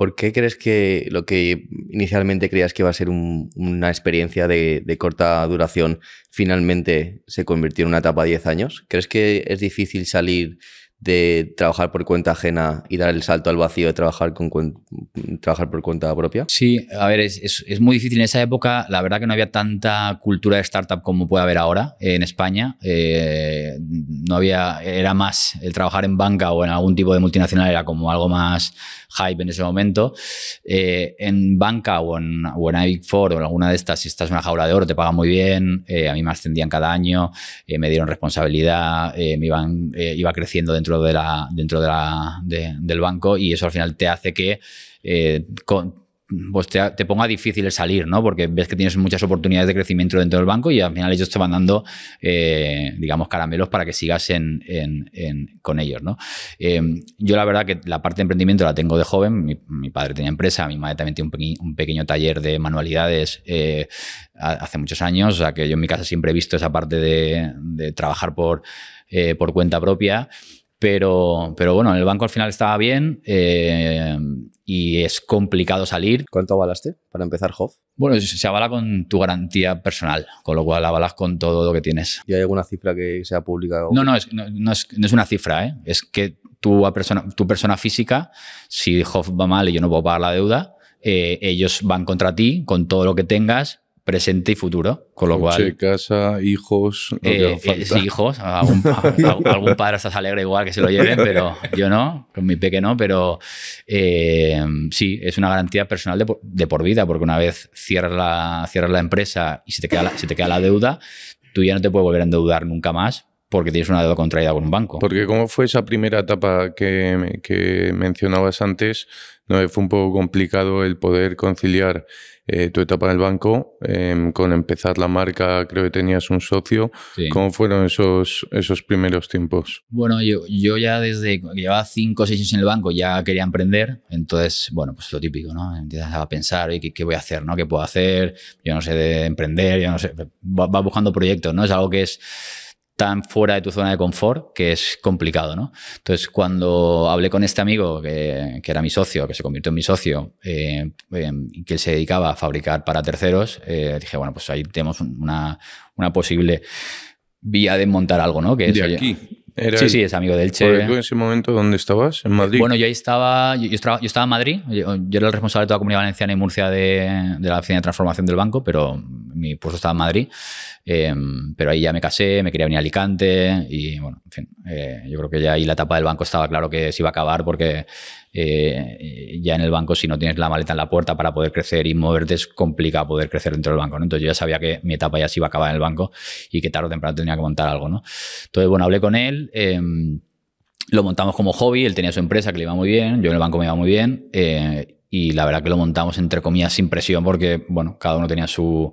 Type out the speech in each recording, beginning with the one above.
¿Por qué crees que lo que inicialmente creías que iba a ser una experiencia de, de, corta duración finalmente se convirtió en una etapa de 10 años? ¿Crees que es difícil salir de trabajar por cuenta ajena y dar el salto al vacío de trabajar, con trabajar por cuenta propia? Sí, a ver, es, es, muy difícil. En esa época, la verdad que no había tanta cultura de startup como puede haber ahora eh, en España. Eh, no había, era más el trabajar en banca o en algún tipo de multinacional, era como algo más hype en ese momento. Eh, en banca o en, o en o en alguna de estas, si estás en una jaula de oro, te pagan muy bien. a mí me ascendían cada año, me dieron responsabilidad, me iban, iba creciendo dentro de la, dentro de del banco y eso al final te hace que eh, pues te, ponga difícil salir, ¿no? Porque ves que tienes muchas oportunidades de crecimiento dentro del banco y al final ellos te van dando, eh, digamos, caramelos para que sigas con ellos, ¿no? Em, yo la verdad que la parte de emprendimiento la tengo de joven, mi, padre tenía empresa, mi madre también tiene un, pequeño, taller de manualidades eh, hace muchos años, o sea que yo en mi casa siempre he visto esa parte de, trabajar por, por cuenta propia pero, pero bueno, el banco al final estaba bien eh, y es complicado salir. ¿Cuánto avalaste para empezar Hof? Bueno, se avala con tu garantía personal, con lo cual avalas con todo lo que tienes. ¿Y hay alguna cifra que sea pública? No, no es, no, es, una cifra, ¿eh? es que tu persona, tu persona física, si Hof va mal y yo no puedo pagar la deuda, eh, ellos van contra ti con todo lo que tengas presente y futuro. Con lo cual... cual. casa, hijos. Eh, eh, sí, hijos. Algún, padre hasta se alegra igual que se lo lleven, pero yo no, con mi peque no. Pero eh, sí, es una garantía personal de, por vida, porque una vez cierras la, cierras la empresa y se te, queda se te queda la deuda, tú ya no te puedes volver a endeudar nunca más porque tienes una deuda contraída con un banco. Porque cómo fue esa primera etapa que, mencionabas antes, ¿no? fue un poco complicado el poder conciliar eh, tu etapa en el banco em, con empezar la marca, creo que tenías un socio. ¿Cómo fueron esos, esos primeros tiempos? Bueno, yo, yo ya desde que llevaba cinco o seis años en el banco ya quería emprender, entonces, bueno, pues lo típico, ¿no? Empiezas a pensar, ¿qué, qué voy a hacer? ¿no? ¿Qué puedo hacer? Yo no sé de emprender, yo no sé, va buscando proyectos, ¿no? Es algo que es tan fuera de tu zona de confort que es complicado, ¿no? Entonces, cuando hablé con este amigo, que, era mi socio, que se convirtió en mi socio, eh, que se dedicaba a fabricar para terceros, eh, dije, bueno, pues ahí tenemos una, posible vía de montar algo, ¿no? de aquí. sí, sí, es amigo del Che. en ese momento dónde estabas? ¿En Madrid? Bueno, yo ahí estaba, yo, estaba, yo estaba en Madrid, yo, era el responsable de toda la Comunidad Valenciana y Murcia de, de, la oficina de transformación del banco, pero mi puesto estaba en Madrid, eh, pero ahí ya me casé, me quería venir a Alicante y bueno, en fin, eh, yo creo que ya ahí la etapa del banco estaba claro que se iba a acabar porque eh, ya en el banco si no tienes la maleta en la puerta para poder crecer y moverte es complicado poder crecer dentro del banco, Entonces yo ya sabía que mi etapa ya se iba a acabar en el banco y que tarde o temprano tenía que montar algo, ¿no? Entonces, bueno, hablé con él em, lo montamos como hobby, él tenía su empresa que le iba muy bien, yo en el banco me iba muy bien, y la verdad que lo montamos entre comillas sin presión porque, bueno, cada uno tenía su,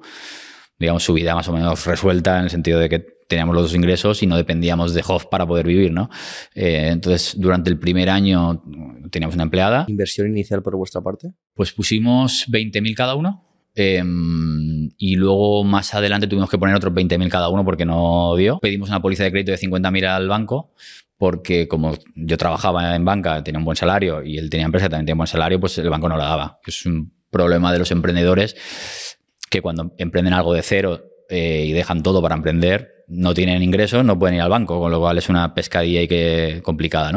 digamos, su vida más o menos resuelta en el sentido de que teníamos los dos ingresos y no dependíamos de Hof para poder vivir, ¿no? Eh, entonces, durante el primer año teníamos una empleada. ¿Inversión inicial por vuestra parte? Pues pusimos 20.000 cada uno. Em, y luego más adelante tuvimos que poner otros 20.000 cada uno porque no dio. Pedimos una póliza de crédito de 50.000 al banco porque como yo trabajaba en banca, tenía un buen salario y él tenía empresa, también tenía buen salario, pues el banco no la daba. Es un problema de los emprendedores que cuando emprenden algo de cero eh, y dejan todo para emprender, no tienen ingresos, no pueden ir al banco, con lo cual es una pescadilla y que complicada, ¿no?